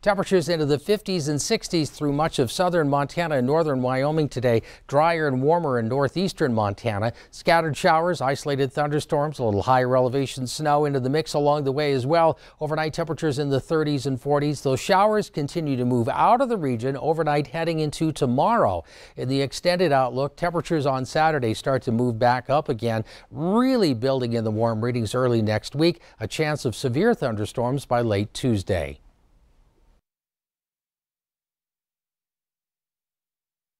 Temperatures into the 50s and 60s through much of southern Montana and northern Wyoming today. Drier and warmer in northeastern Montana. Scattered showers, isolated thunderstorms, a little higher elevation snow into the mix along the way as well. Overnight temperatures in the 30s and 40s. Those showers continue to move out of the region overnight heading into tomorrow. In the extended outlook, temperatures on Saturday start to move back up again, really building in the warm readings early next week. A chance of severe thunderstorms by late Tuesday.